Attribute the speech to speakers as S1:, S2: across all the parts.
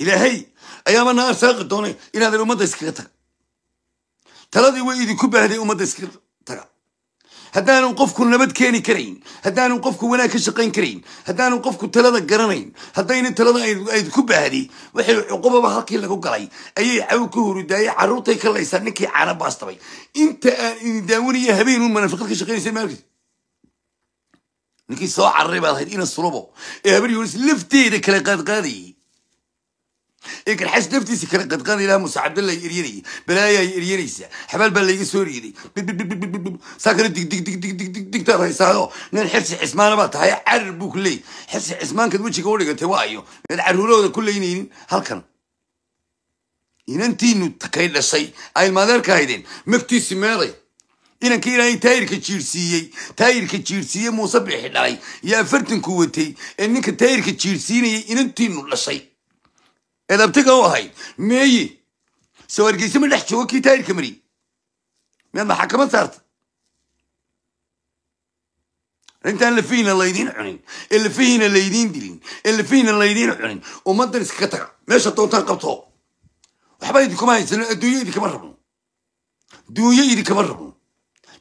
S1: إلهي أيام النهار ساقط دوني إلى هذه الأمة إسكريتا ترى ذي ويدي كب هذه الأمة إسكريتا هدانا نوقفكم نبت كيني كرين هدانا نوقفكم وناك شقين كرين هدانا نوقفكم ثلاثة قرنين هدانا ثلاثة أي كب هذه وحي عقوبة بحاكي لك وقراي أي عوكه رداي عروتي كالله يسالني أنا باستوي أنت داوني يا هبين من فقدك شقين سيمالك نكي سوى عربي الله إن الصلوبه يا هبين يونس لفتي ذكر قاد قادي ikarxash naftiisa kala qadqaday ilaa muuse cabdalla eryanayay balaayaa eryanaysaa xabaal baa layga soo riiday saa kale digdigdigdigdigtaad haysaayo nin xirsi cismaana baa tahay carar buu ku leeyay xirsi cismaankaad wejiga u dhigatay waayo eed carruurahooda ku leynaynin halkan inantiinu takay dhashay ay ilmaadeerka haydeen magtiisi meeday inankii ilaahay taayirka jiirsiiyey taayirka jiirsiiyey muuse bixi dhalay iyo afartanku watay ee ninka taayirka jiirsiinayay inantiinu dhashay إذا بتقوا هاي مي سوى القسم اللي حشوه كيتاي كمري من المحكمة صارت انت اللي فينا اللي يدين عنين اللي فينا اللي يدين دلين اللي فينا اللي يدين عنين وما تدرس كتر ماشي الطوطة قبطو وحبايبكم هاي سنة الدنيا اللي دو دنيا اللي كمرهم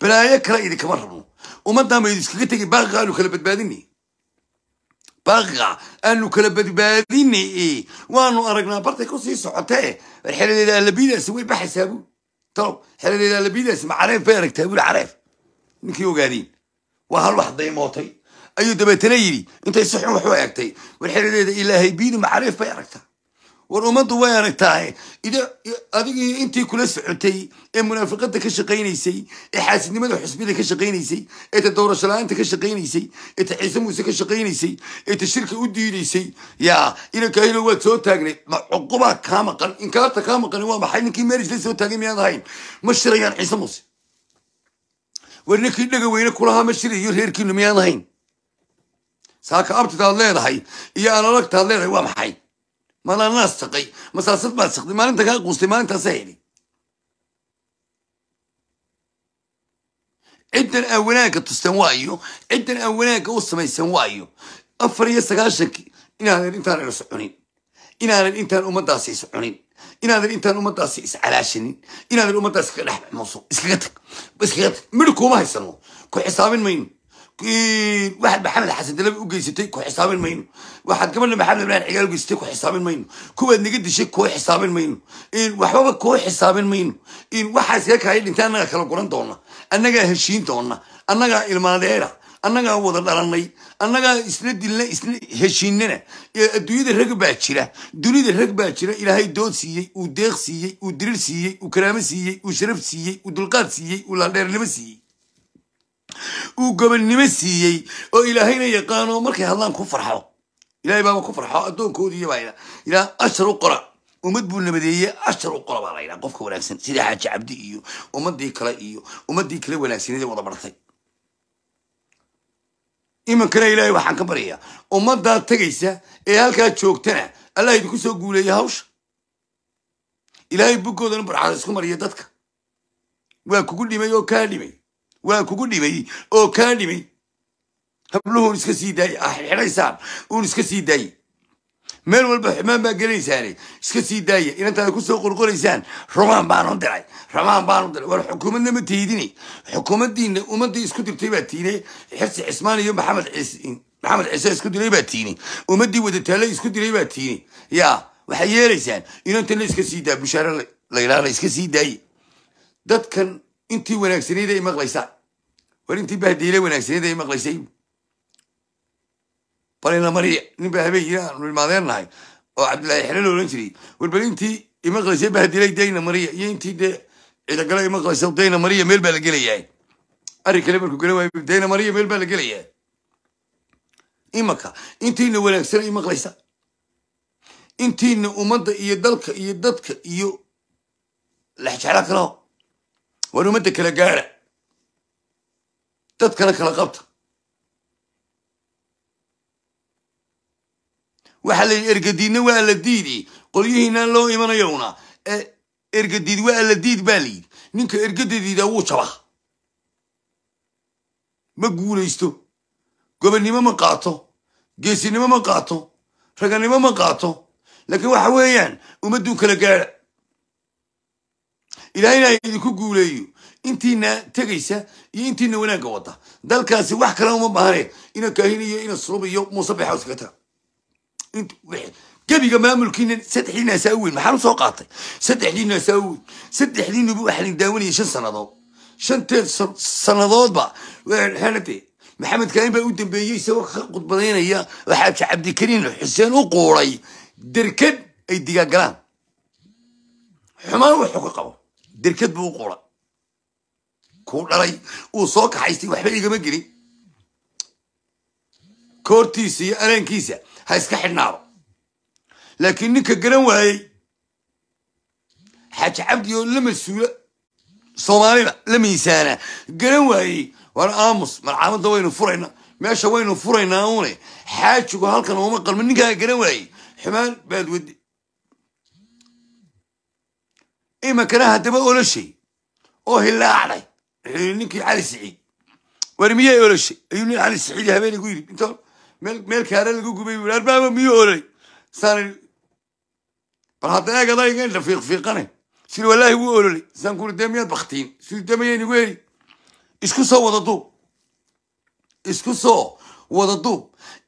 S1: بلا يكره اللي كمرهم وما دام يدرس كتر باغا لو كلبت بادني باغا انو كلا باديني إيه وانو ارقنا بارتي كو سي سوتي الحلال لبيدس وي بحسابو تو حلال لبيدس معرف بارك تابو العرف نكيو قادين وهل واحد ضيموتي ايو دبتنا تنيري انت يصحي وحوا يكتي والحلال الهي بيد معرف باركتها war ummaddu way aragtahay adigii intii kula socotay ee munaafiqada ka shaqaynaysay ee xaasidnimada xusbida ka shaqaynaysay ee ta doorasholaanta ka shaqaynaysay ee ta ciise muuse ka shaqaynaysay ee ta shirka u diidaysay yaa inanka hilo waad soo taagnay ma kaa maqan inkaarta kaa maqan waa maxay ninkii marij la soo taagay miyaad ahayn ma shirayaan ciise muuse war ninkii dhaga weyne kulahaa ma shirayo reerkiinu miyaad ahayn saaka abtitaad leedahay iyo analagtaad leedahay waa maxay ما مالها نسقي مثلا صرت ما دي ما انت قصدي ما انت سهلي انت الاولاك تستوايو انت الاولاك وسما يسوايو افري سكاشك ان هذا الانتان يسعونين ان هذا الانتان امداس يسعونين ان هذا الانتان امداس يسعلاشنين ان هذا الامداس كدحمصو اسكتك بس كدحمصو ملكو ما يسنو كو حسابين مين كين واحد محمد حسن دلبي وجيستي كو حسابين مينو واحد كمان محمد بن عيال وجيستي كو حسابين مينو كو بدنا قد شيء كو حسابين مينو إن وحبك كو حسابين مينو إن واحد سيرك هاي الإنسان أنا كلام قرن دونا أنا جا هشين دونا أنا جا إلماديرا أنا جا وضد دارني أنا جا إسنة دلنا إسنة هشيننا الدنيا ده رك باتشرة الدنيا ده رك باتشرة إلى هاي دوت سيء ودغ سيء ودرس سيء وكرام سيء وشرب سيء ودلقات سيء ولا دارني سيء uu gobonnimo siiyey oo ilaahayna yaqaano markay hadlaan ku farxo ilahay baaba ku farxo addoonkoodiiyo baa idha ilaah ashar u qora ummad buu nabadeeye ashar u qora baa la ydhaha qofka wanaagsan sida xaaji cabdi iyo ummaddii kale iyo ummaddii kale wanaagsanadee wada bartay imankana ilaahay waxaan ka baryayaa ummaddaa tegaysa ee halkaa joogtana allah idinku soo guuleeya hawsha ilaahay bugoodana barxaad isku mariya dadka waa kugu dhimay oo kaa dhimay waa kugu dhibay oo oh, kaa dhibay habluhuun iska sii daay ah, xidhaysaan uun iska sii daayey meel walba xumaan baa gelaysaane iska sii daaya inantaada kusoo qorqoraysaan rumaan baanu diray ramaan baanu diray war xukuumadna ma tiidine xukuumaddiina ummadii isku dirtay baa tiine xirsi cismaan iyo maxamed maxamed ciise isku diray baa tiine ummaddii wadataale isku diray baa tiine yaa waxay yeelaysaan inantana iska sii daaya bushaare la yidhahda iska sii daaye dadkan intii wanaagsanayd ay maqlaysaa war intii bahdiile wanaagsanayd ay maqlaysay balinamari nin baa habeen yiri aanu imaadeernahay oo cabdillaahi xere loolan jiray war intii imaqlaysay bahdiilay dayna mariya iyo intii dee ciidagale imaqlaysa dayna mariya meel baa la gelayaa arrin kale markuu gela waayo dayna mariya meel baa la gelayaa imanka intiina wanaagsan ay maqlaysa intiina ummadda iyo dalka iyo dadka iyo lexjecla kalaho war umadda kala gaadha dadkana kala qabta waxaa la yidhi ergadiidna waa la diidi qolyihiinaan loo imanayowna ergadiid waa la diid baa la yidhi ninka ergadadiida wuu jabaa ma guulaysto gobonnimo ma qaato geesinimo ma qaato raganimo ma qaato laakiin waxa weeyaan ummadduu kala gaadha ilaahayna idinku guuleeyo intiina tegaysa iyo intiina wanaagga wada dalkaasi wax kale uma baahane ina kaahiniyo ina surub iyo muusabexowska taga gebiga maamulkiina saddexdii weyn maxaan usoo qaatay saddexdii weyn saddexdiinuba waxaan daawanayay shan sannadood shanteed sannadoodba xeladee maxamed kaahin baa u dambeeyey isagoo ka khudbadaynaya oo cabdikariin xuseen u quuday derkad ay digaagalaan xumaan wuxuu ka qabo derkad buu u qora kuu dhalay uu soo kaxaystay waxba igama gelin koortiisa iyo araankiisa ha iska xidhnaado laakiin ninka garan waayey xaaji cabdi oo la mas-uula soomaalida la miisaana garan waayey waan aamus malcaamadda waynu furayna meesha waynu furaynaa uune xaajigu halkan uma qalmo ninkaa garan waayey xumaan baad wedi إما إيه كراها دبا ولا شيء أو هلا علي إيه، نينكي علي سعيد ورمية ولا شيء أيوني علي سعيد هبين يقول أنت ملك ملك هذا اللي يقول بيقول أربعة مية ولا صار برهاتنا قضاء قال رفيق في قناة سير والله يقولوا لي سنكون دمية بختين سير دمية يقول لي isku soo wada duub isku soo wada duub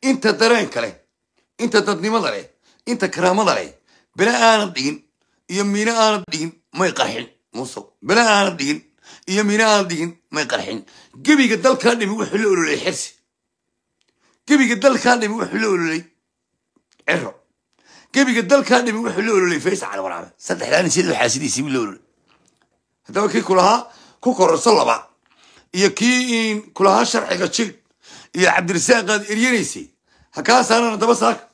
S1: inta dareenka leh inta انت كرام inta karaamada leh bele aanad dhigin iyo may qarxin musow banaha aana dhigin iyo mina aana dhigin may qarxin gebiga dalkaa dhimi wuxuu la ololay xirsi gebiga dalkaa dhimi wuxuu la ololay ciro gebiga dalkaa dhimi wuxuu la ololay faysal cali waraabe saddexdaan sid xaasidiisii buu la ololay haddaba kii kulahaa ku kororso laba iyo kii kulahaa sharciga jil iyo cabdirasaaqaad eryanaysay ha kaa saaran haddaba saaka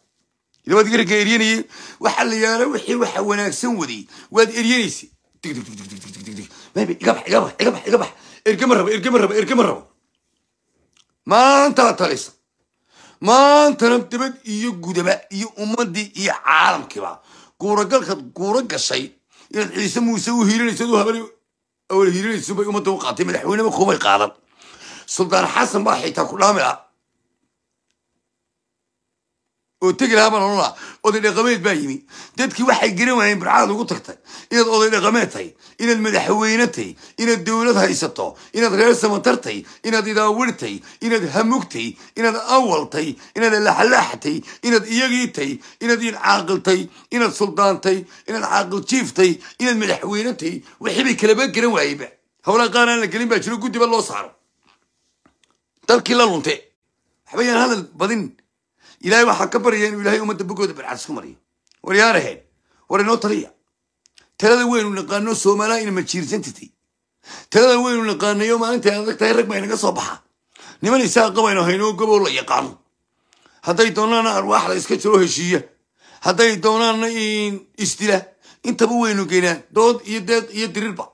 S1: إذا ما تقرأ كيريني وحل يا له وحي وح وناكسن ودي واد إريانيسي تك تك تك تك تك تك تك تك ما يبي يقبح يقبح يقبح يقبح إركم الربا إركم الربا إركم الربا ما أنت لا ما أنت نبتبت إيو قدبا إيو أمدي إيو عالم كبا قورة قلقة قورة قصي إن عيسى موسى وهيرين يسدوها بني أول هيرين يسدوها بني أمدي وقعتي مدحونا بخوما يقارن سلطان حسن باحي تاكلها ملا oo tegi lahaa baan odhan oday dhaqameed baa yimi dadkii waxay garan waayeen burcadaad ugu tagtay inaad oday dhaqameed tahay inaad madaxweyne tahy inaad dowlad haysato inaad reer samatartay inaad idaawirtay inaad hamugtay inaad awaltay inaad alaxalaaxtay inaad iyagii tay inaad incaaqiltay inaad suldaantay inaad caaqil jiiftay inaad madaxweyne wixiibay kalaba garan waayeyba howlaa qaar la gelin baa jiro guddiba loo saaro dalkii la lunte waxbayaan hadal badin ilaahay waxaa ka baryaya inuu ilahay ummadda bogooda barcadis ku mariyo war war inoo taliya talada weynu naqaano soomaaliya ina majiirsantatay talada weynu naqaanayo maalinta adag tahay rag baa inaga soo baxa niman isaa qabayno haynoo goboo la yaqaano hadday doonaanna arwaaxda iska jiro heshiiya hadday doonaanna isdila intaba waynu geynaa dood iyo deed iyo dirirba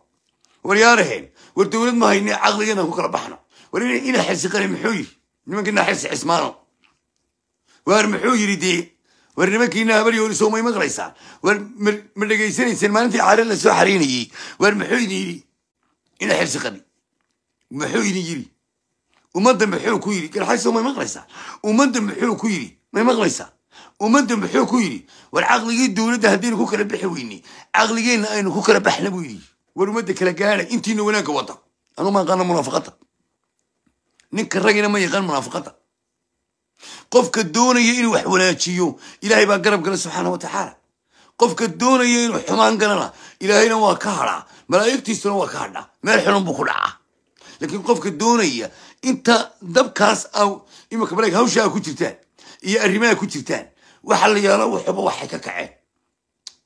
S1: war yaaraheen war dowlad ma hayne caqligan ku kala baxno war ina xilsi qani muxuu yiri nimankiina xilsi cismaano وار محو يريدي وار نمكينا هبل يوري سومي مغريسا وار ملقي سنة سنة ما نتي عارل لسو حريني وار محو يريدي إنا حرس قني محو يريدي ومد محو كويري كان حي سومي مغريسا ومد محو كويري ما مغريسا ومد محو كويري والعقل يد الدولة ده هدين كوكرا بحويني عقل يد نأين كوكرا بحنبويني وار مد كلا قانا انتين وناك وطا أنا ما قانا منافقتا نكرقنا ما يقان منافقتا قف كدون يين وحولا تشيو إلهي بقرب قرن سبحانه وتعالى قف كدون يين وحمان قرن الى نوا كهرا ملايك تيسون وا كهرا مرحلون بخلعه لكن قف كدون أنت دبكاس أو إما كبريك هوشا كوتشتان يا الرماية كوتشتان وحل يا لو حبو وحكا كعين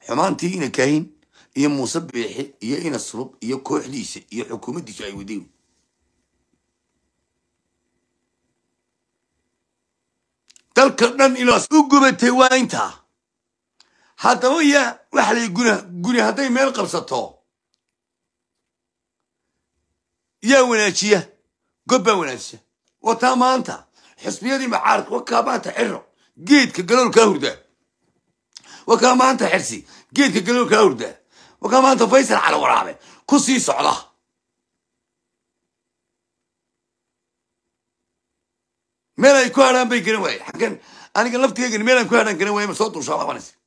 S1: حمان تينا كاين يا مصبح يا إن الصلب يا كوحليس يا حكومتي شاي أي dalka dhan inaas u gubatay waa intaa haddaba yaa waxlay guna guni hadday meel qabsato yaa wanaajiya god wanaajiya wataa maanta xisbiyadii macaarka wakaa maanta xiro geedka galoolkaa hurda wakaa maanta xirsi geedka galoolkaa hurda wakaa maanta faysal cala waraabe ku sii socda meel ay ku hadhaan bay garan waaye aggan aniga laftigeygan meel aan ku hadhaan garan waay ma soo dulshaalabanaysa